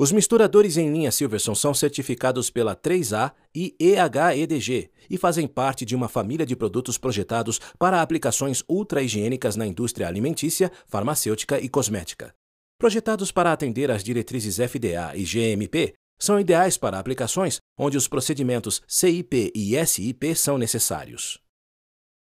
Os misturadores em linha Silverson são certificados pela 3A e EHEDG e fazem parte de uma família de produtos projetados para aplicações ultra-higiênicas na indústria alimentícia, farmacêutica e cosmética. Projetados para atender às diretrizes FDA e GMP, são ideais para aplicações onde os procedimentos CIP e SIP são necessários.